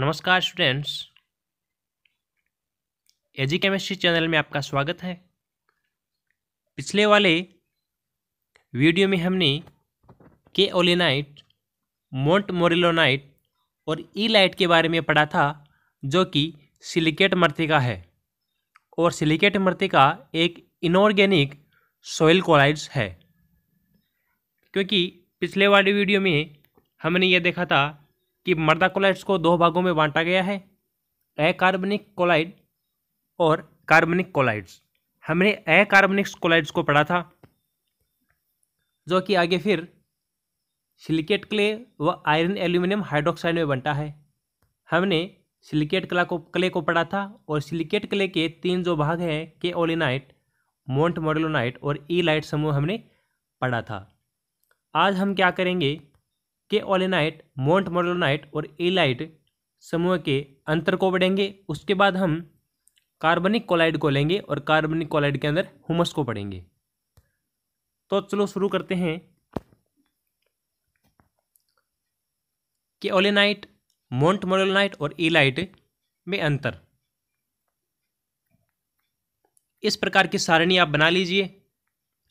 नमस्कार स्टूडेंट्स एजी chemistry channel में आपका स्वागत है पिछले वाले वीडियो में हमने के ओलिनाइट मोन्ट मोरिलोनाइट और ई लाइट के बारे में पढ़ा था जो कि सिलिकेट मर्तिका है और सिलिकेट मर्तिका एक इनऑर्गेनिक सोइल कोलाइड्स है क्योंकि पिछले वाले वीडियो में हमने ये देखा था कि मर्दा कोलाइड्स को दो भागों में बांटा गया है अकार्बनिक कोलाइड और कार्बनिक कोलाइड्स हमने अकार्बनिक कोलाइड्स को पढ़ा था जो कि आगे फिर सिलिकेट क्ले व आयरन एल्यूमिनियम हाइड्रोक्साइड में बनता है हमने सिलिकेट कला को क्ले को पढ़ा था और सिलिकेट क्ले के तीन जो भाग हैं के ओलिनाइट मोन्ट मॉडलोनाइट और ई लाइट समूह हमने पढ़ा था आज हम क्या करेंगे के ओलेनाइट मोन्ट मोलोनाइट और एलाइट समूह के अंतर को पढ़ेंगे उसके बाद हम कार्बनिक कोलाइड को लेंगे और कार्बनिक कोलाइड के अंदर हुमस को पढ़ेंगे तो चलो शुरू करते हैं के ओलेनाइट मोन्ट मोलोनाइट और एलाइट में अंतर इस प्रकार की सारणी आप बना लीजिए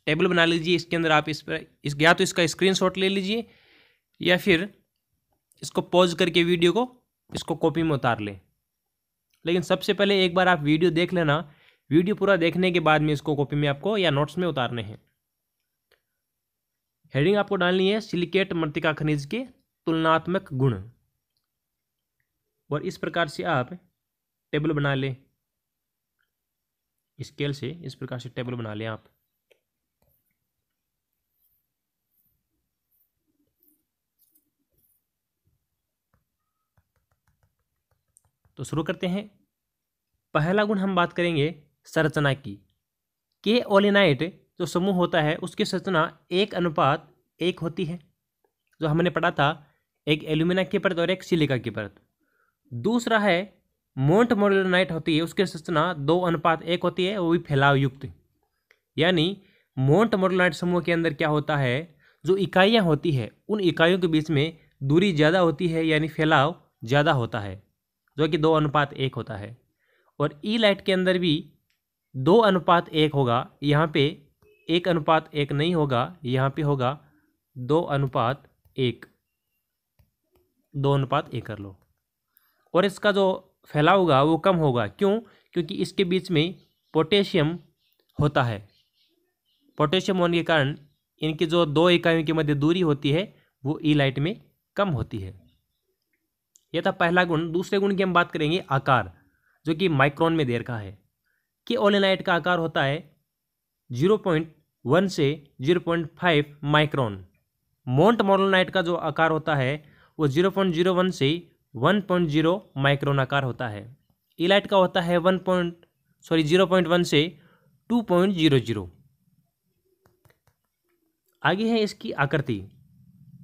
टेबल बना लीजिए इसके अंदर आप इस पर इस या तो इसका स्क्रीनशॉट ले लीजिए या फिर इसको पॉज करके वीडियो को इसको कॉपी में उतार लें लेकिन सबसे पहले एक बार आप वीडियो देख लेना वीडियो पूरा देखने के बाद में इसको कॉपी में आपको या नोट्स में उतारने हैं हेडिंग आपको डालनी है सिलिकेट मृतिका खनिज के तुलनात्मक गुण और इस प्रकार से आप टेबल बना लें स्केल से इस प्रकार से टेबल बना लें आप तो शुरू करते हैं पहला गुण हम बात करेंगे संरचना की के ओलिनाइट जो समूह होता है उसकी संरचना एक अनुपात एक होती है जो हमने पढ़ा था एक एल्यूमिना की परत और एक सिलिका की परत दूसरा है मोन्ट मोलिनाइट होती है उसकी संरचना दो अनुपात एक होती है वो भी फैलाव युक्त यानी मोन्ट मोलिनाइट समूह के अंदर क्या होता है जो इकाइयाँ होती है उन इकाइयों के बीच में दूरी ज़्यादा होती है यानी फैलाव ज़्यादा होता है जो कि दो अनुपात एक होता है और ई e लाइट के अंदर भी दो अनुपात एक होगा यहाँ पे एक अनुपात एक नहीं होगा यहाँ पे होगा दो अनुपात एक दो अनुपात एक कर लो और इसका जो फैलाव होगा वो कम होगा क्यों क्योंकि इसके बीच में पोटेशियम होता है पोटेशियम होने के कारण इनकी जो दो इकाइयों के मध्य दूरी होती है वो ई e लाइट में कम होती है यह था पहला गुण दूसरे गुण की हम बात करेंगे आकार जो कि माइक्रोन में देर का है कि ओलेनाइट का आकार होता है जीरो पॉइंट वन से zero point five micron montmorillonite का जो आकार होता है वो जीरो पॉइंट जीरो वन से वन पॉइंट जीरो माइक्रोन आकार होता है इलाइट का होता है one point sorry zero point one से टू पॉइंट जीरो जीरो आगे है इसकी आकृति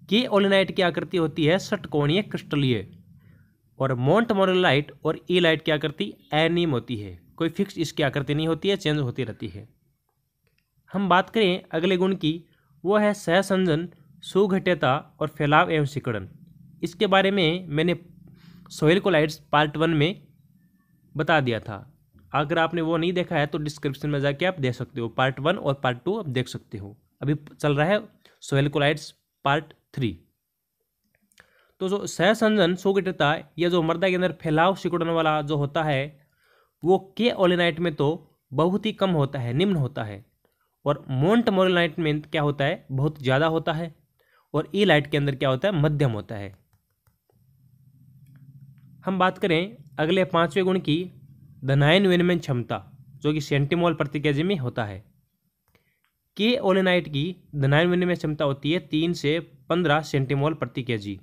के ओलेनाइट की आकृति होती है षटकोणीय क्रिस्टलीय और मोन्ट मोरलाइट और ई लाइट क्या करती एनिम होती है कोई फिक्स इसकी आकृति नहीं होती है चेंज होती रहती है हम बात करें अगले गुण की वो है सहसंजन सुघट्यता और फैलाव एवं सिकड़न इसके बारे में मैंने सोहेल कोलाइड्स पार्ट वन में बता दिया था अगर आपने वो नहीं देखा है तो डिस्क्रिप्शन में जाके आप देख सकते हो पार्ट वन और पार्ट टू आप देख सकते हो अभी चल रहा है सोहेल कोलाइड्स पार्ट थ्री तो जो सहसंजन सुगठता या जो मृदा के अंदर फैलाव सिकुड़न वाला जो होता है वो के ओलेनाइट में तो बहुत ही कम होता है निम्न होता है और मोन्ट मोरेलाइट में क्या होता है बहुत ज़्यादा होता है और ई e लाइट के अंदर क्या होता है मध्यम होता है हम बात करें अगले पाँचवें गुण की धनायन विनिमय क्षमता जो कि सेंटीमोल प्रति केजी में होता है के ओलेनाइट की धनायन विनिमय क्षमता होती है तीन से पंद्रह सेंटीमोल प्रति केजी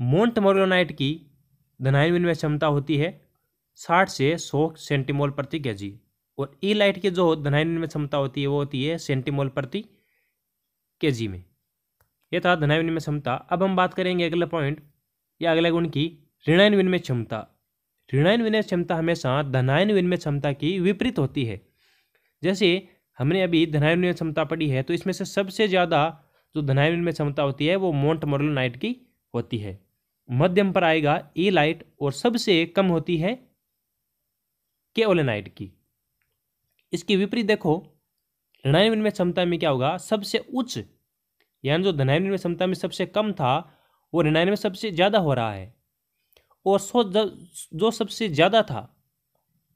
मोन्ट मोरोनाइट की धनायन विनिमय क्षमता होती है साठ से सौ सेंटीमोल प्रति के जी और ई लाइट की जो धनायन विनिमय क्षमता होती है वो होती है सेंटीमोल प्रति के जी में यह था धनायन विनिमय क्षमता अब हम बात करेंगे अगले पॉइंट या अगले गुण की ऋणायन विनिमय क्षमता ऋणायन विनिमय क्षमता हमेशा धनायन विनिमय क्षमता की विपरीत होती है जैसे हमने अभी धनायन विनिमय क्षमता पढ़ी है तो इसमें से सबसे ज़्यादा जो धनायन विनिमय क्षमता होती है वो मोन्ट मोरलो नाइट की होती है मध्यम पर आएगा ए लाइट और सबसे कम होती है केओलेनाइट की इसके विपरीत देखो ऋणायन में क्षमता में क्या होगा सबसे उच्च यानी जो धनायन में क्षमता में सबसे कम था वो ऋणायन में सबसे ज़्यादा हो रहा है और सो जो सबसे ज़्यादा था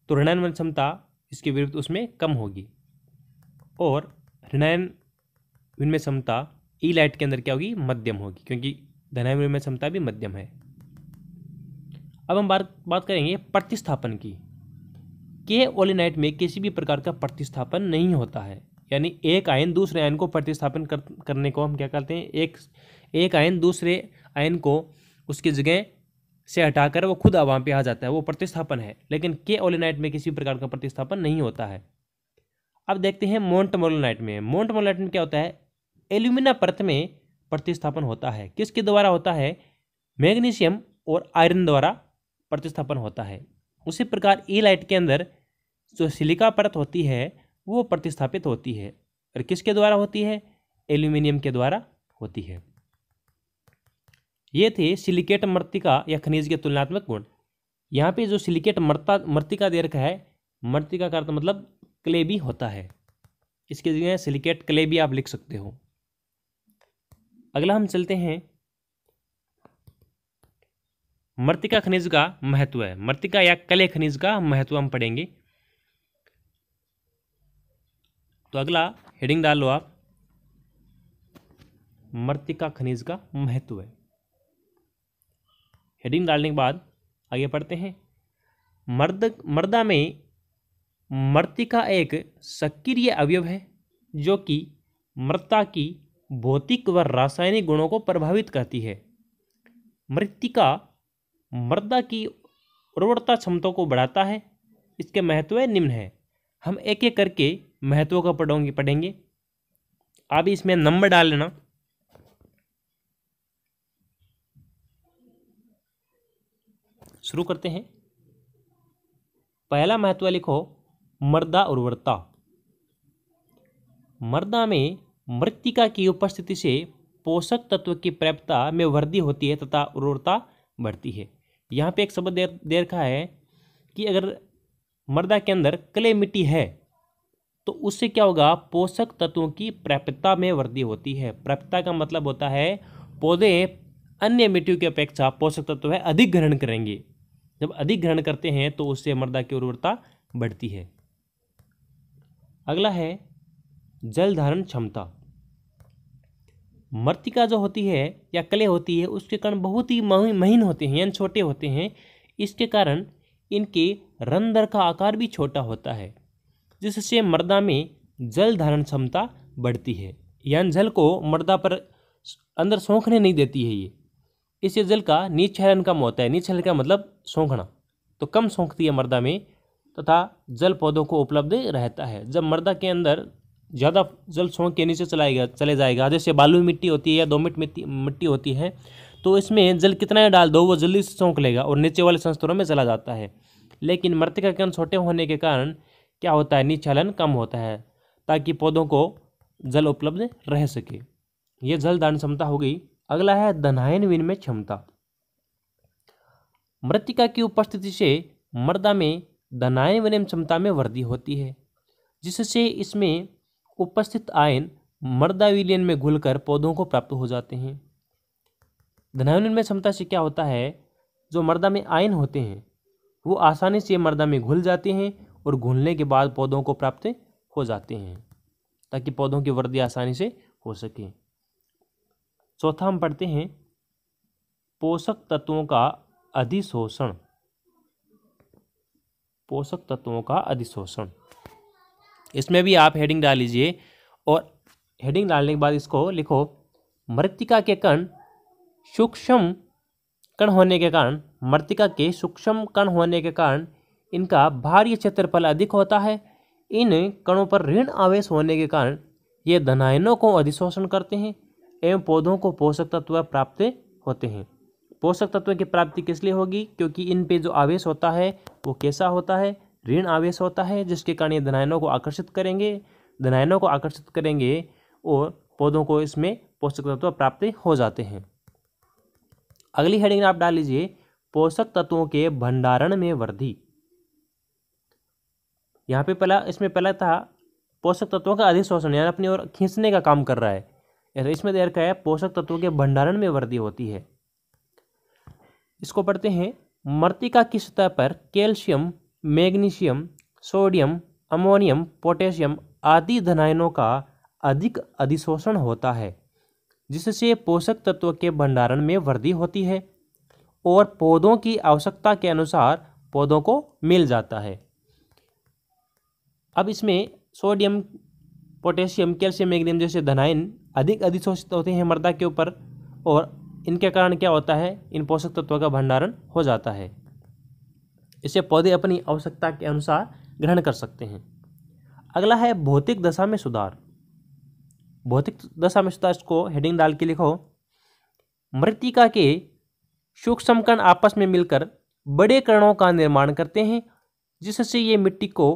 तो ऋणायन क्षमता इसके विरुद्ध उसमें कम होगी और ऋणायन विनमय क्षमता ई लाइट के अंदर क्या होगी मध्यम होगी क्योंकि धनायन विनिमय क्षमता भी मध्यम है अब हम बात बात करेंगे प्रतिस्थापन की के ओलिनाइट में किसी भी प्रकार का प्रतिस्थापन नहीं होता है यानी एक आयन दूसरे आयन को प्रतिस्थापन कर, करने को हम क्या करते हैं एक एक आयन दूसरे आयन को उसकी जगह से हटाकर वो खुद आवाम पे आ जाता है वो प्रतिस्थापन है लेकिन के ओलिनाइट में किसी प्रकार का प्रतिस्थापन नहीं होता है अब देखते हैं मोन्टमोलोनाइट में मोन्टमोलोनाइट में क्या होता है एल्यूमिना परत में प्रतिस्थापन होता है किसके द्वारा होता है मैग्नीशियम और आयरन द्वारा प्रतिस्थापन होता है उसी प्रकार ई लाइट के अंदर जो सिलिका परत होती है वो प्रतिस्थापित होती है और किसके द्वारा होती है एल्यूमिनियम के द्वारा होती है ये थे सिलिकेट मृतिका या खनिज के तुलनात्मक गुण यहाँ पे जो सिलिकेट मर्ता मृतिका दे रखा है मृतिका का अर्थ मतलब क्ले भी होता है इसके जगह सिलिकेट क्ले भी आप लिख सकते हो अगला हम चलते हैं मृतिका खनिज का महत्व है मृतिका या कले खनिज का महत्व हम पढ़ेंगे तो अगला हेडिंग डाल लो आप मृतिका खनिज का महत्व है हेडिंग डालने के बाद आगे पढ़ते हैं मर्द मर्दा में मृतिका एक सक्रिय अवयव है जो कि मृता की भौतिक व रासायनिक गुणों को प्रभावित करती है मृतिका मृदा की उर्वरता क्षमता को बढ़ाता है इसके महत्व निम्न है हम एक एक करके महत्व का पढ़ोगे पढ़ेंगे आप इसमें नंबर डाल लेना शुरू करते हैं पहला महत्व लिखो मर्दा उर्वरता मर्दा में मृतिका की उपस्थिति से पोषक तत्व की प्राप्यता में वृद्धि होती है तथा उर्वरता बढ़ती है यहाँ पे एक शब्द दे, दे रखा है कि अगर मृदा के अंदर क्ले मिट्टी है तो उससे क्या होगा पोषक तत्वों की प्राप्यता में वृद्धि होती है प्राप्यता का मतलब होता है पौधे अन्य मिट्टियों की अपेक्षा पोषक तत्व है अधिक ग्रहण करेंगे जब अधिक ग्रहण करते हैं तो उससे मृदा की उर्वरता बढ़ती है अगला है जल धारण क्षमता मृतिका जो होती है या क्ले होती है उसके कण बहुत ही महीन होते हैं यानी छोटे होते हैं इसके कारण इनके रंधर का आकार भी छोटा होता है जिससे मर्दा में जल धारण क्षमता बढ़ती है यानी जल को मर्दा पर अंदर सौंखने नहीं देती है ये इससे जल का निक्षरण कम होता है हरण का मतलब सौंखना तो कम सौंखती है मर्दा में तथा जल पौधों को उपलब्ध रहता है जब मर्दा के अंदर ज़्यादा जल सोख के नीचे चलाएगा चले जाएगा जैसे बालू मिट्टी होती है या दोमट मिट्टी मिट्टी होती है तो इसमें जल कितना डाल दो वो जल्दी सोख लेगा और नीचे वाले संस्तरों में चला जाता है लेकिन मृतिका कण छोटे होने के कारण क्या होता है निचलन कम होता है ताकि पौधों को जल उपलब्ध रह सके ये जल दान क्षमता हो गई अगला है धनायन विनिमय क्षमता मृतिका की उपस्थिति से मृदा में धनायन विनिमय क्षमता में वृद्धि होती है जिससे इसमें उपस्थित आयन मर्दाविलियन में घुलकर पौधों को प्राप्त हो जाते हैं धनायन में क्षमता से क्या होता है जो मर्दा में आयन होते हैं वो आसानी से मर्दा में घुल जाते हैं और घुलने के बाद पौधों को प्राप्त हो जाते हैं ताकि पौधों की वृद्धि आसानी से हो सके चौथा हम पढ़ते हैं पोषक तत्वों का अधिशोषण पोषक तत्वों का अधिशोषण इसमें भी आप हेडिंग डाल लीजिए और हेडिंग डालने के बाद इसको लिखो मृतिका के कण सूक्ष्म कण होने के कारण मृतिका के सूक्ष्म कण होने के कारण इनका भारी क्षेत्रफल अधिक होता है इन कणों पर ऋण आवेश होने के कारण ये धनायनों को अधिशोषण करते हैं एवं पौधों को पोषक तत्व प्राप्त होते हैं पोषक तत्व की प्राप्ति किस लिए होगी क्योंकि इन पे जो आवेश होता है वो कैसा होता है ऋण आवेश होता है जिसके कारण ये धनायनों को आकर्षित करेंगे धनायनों को आकर्षित करेंगे और पौधों को इसमें पोषक तत्व प्राप्त हो जाते हैं अगली हेडिंग आप डाल लीजिए पोषक तत्वों के भंडारण में वृद्धि यहाँ पे पहला इसमें पहला था पोषक तत्वों का अधिशोषण यानी अपनी ओर खींचने का काम कर रहा है तो इसमें देर का है पोषक तत्वों के भंडारण में वृद्धि होती है इसको पढ़ते हैं मृतिका की सतह पर calcium magnesium sodium ammonium potassium आदि धनायनों का अधिक अधिशोषण होता है जिससे पोषक तत्वों के भंडारण में वृद्धि होती है और पौधों की आवश्यकता के अनुसार पौधों को मिल जाता है अब इसमें सोडियम पोटेशियम कैल्शियम मैग्नीशियम जैसे धनायन अधिक अधिशोषित होते हैं मृदा के ऊपर और इनके कारण क्या होता है इन पोषक तत्वों का भंडारण हो जाता है इसे पौधे अपनी आवश्यकता के अनुसार ग्रहण कर सकते हैं अगला है भौतिक दशा में सुधार भौतिक दशा में सुधार इसको हेडिंग डाल के लिखो मृतिका के सूक्ष्म कण आपस में मिलकर बड़े कणों का निर्माण करते हैं जिससे ये मिट्टी को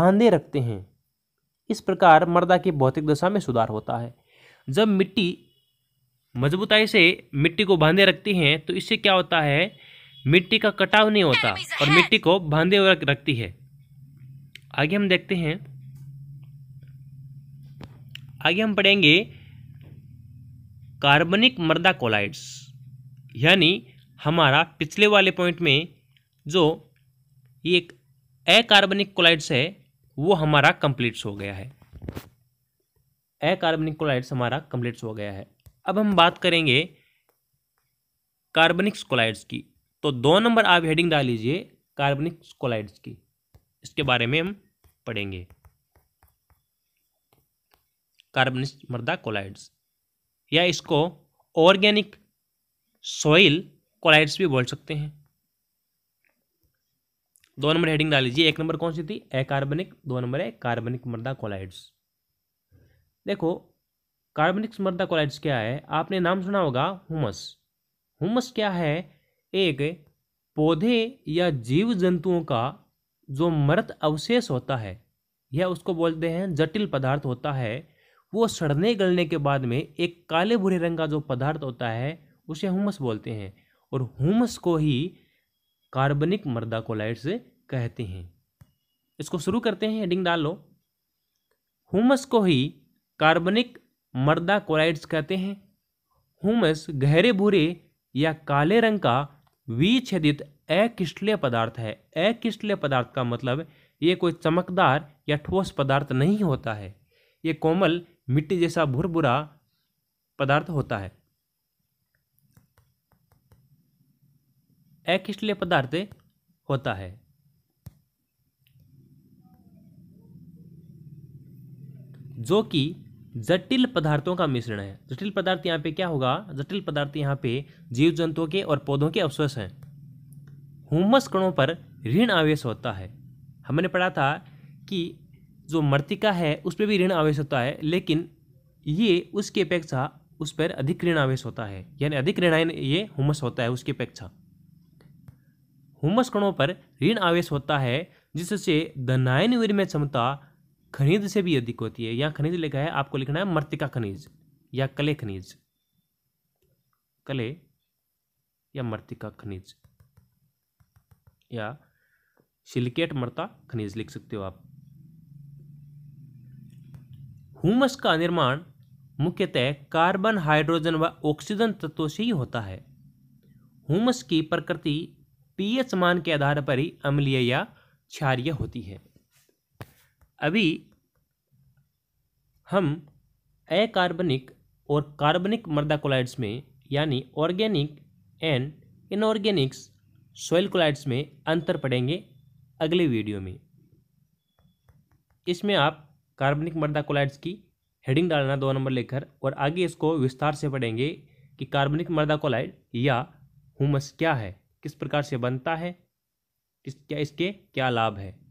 बांधे रखते हैं इस प्रकार मृदा की भौतिक दशा में सुधार होता है जब मिट्टी मजबूताई से मिट्टी को बांधे रखती हैं तो इससे क्या होता है मिट्टी का कटाव नहीं होता और मिट्टी को बांधे हुए रखती है आगे हम देखते हैं आगे हम पढ़ेंगे कार्बनिक मर्दा कोलाइड्स यानी हमारा पिछले वाले पॉइंट में जो ये एक अकार्बनिक कोलाइड्स है वो हमारा कंप्लीट्स हो गया है अकार्बनिक कोलाइड्स हमारा कंप्लीट्स हो गया है अब हम बात करेंगे कार्बनिक्स कोलाइड्स की तो दो नंबर आप हेडिंग डाल लीजिए कार्बनिक कोलाइड्स की इसके बारे में हम पढ़ेंगे कार्बनिक मृदा कोलाइड्स या इसको ऑर्गेनिक सोइल कोलाइड्स भी बोल सकते हैं दो नंबर हेडिंग डाल लीजिए एक नंबर कौन सी थी ए कार्बनिक दो नंबर है कार्बनिक मृदा कोलाइड्स देखो कार्बनिक मृदा कोलाइड्स क्या है आपने नाम सुना होगा हुमस हुमस क्या है एक पौधे या जीव जंतुओं का जो मृत अवशेष होता है या उसको बोलते हैं जटिल पदार्थ होता है वो सड़ने गलने के बाद में एक काले भूरे रंग का जो पदार्थ होता है उसे हुमस बोलते हैं और हुमस को ही कार्बनिक मृदा कोलाइड्स कहते हैं इसको शुरू करते हैं हेडिंग डाल लो हुमस को ही कार्बनिक मर्दा कोलाइड्स कहते हैं हुमस गहरे भूरे या काले रंग का विच्छेदित अकिष्टलीय पदार्थ है अकिष्टलीय पदार्थ का मतलब ये कोई चमकदार या ठोस पदार्थ नहीं होता है ये कोमल मिट्टी जैसा भुरभुरा पदार्थ होता है अकिष्टलीय पदार्थ होता है जो कि जटिल पदार्थों का मिश्रण है जटिल पदार्थ यहाँ पे क्या होगा जटिल पदार्थ यहाँ पे जीव जंतुओं के और पौधों के अवशेष हैं हुमस कणों पर ऋण आवेश होता है हमने पढ़ा था कि जो मृतिका है उस पर भी ऋण आवेश होता है लेकिन ये उसकी अपेक्षा उस पर अधिक ऋण आवेश होता है यानी अधिक ऋणायन ये हुमस होता है उसकी अपेक्षा हुमस कणों पर ऋण आवेश होता है जिससे धनायन में क्षमता खनिज से भी अधिक होती है यहाँ खनिज लिखा है आपको लिखना है मर्तिका खनिज या कले खनिज कले या मर्तिका खनिज या सिलिकेट मर्ता खनिज लिख सकते हो आप हुमस का निर्माण मुख्यतः कार्बन हाइड्रोजन व ऑक्सीजन तत्वों से ही होता है हुमस की प्रकृति पीएच मान के आधार पर ही अम्लीय या क्षारिय होती है अभी हम अकार्बनिक और कार्बनिक मर्दा कोलाइड्स में यानी organic and inorganics soil colloids में अंतर पड़ेंगे अगले वीडियो में इसमें आप कार्बनिक मर्दा कोलाइड्स की हेडिंग डालना दो नंबर लेकर और आगे इसको विस्तार से पढ़ेंगे कि कार्बनिक मर्दा कोलाइड या हुमस क्या है किस प्रकार से बनता है किस क्या इसके क्या लाभ है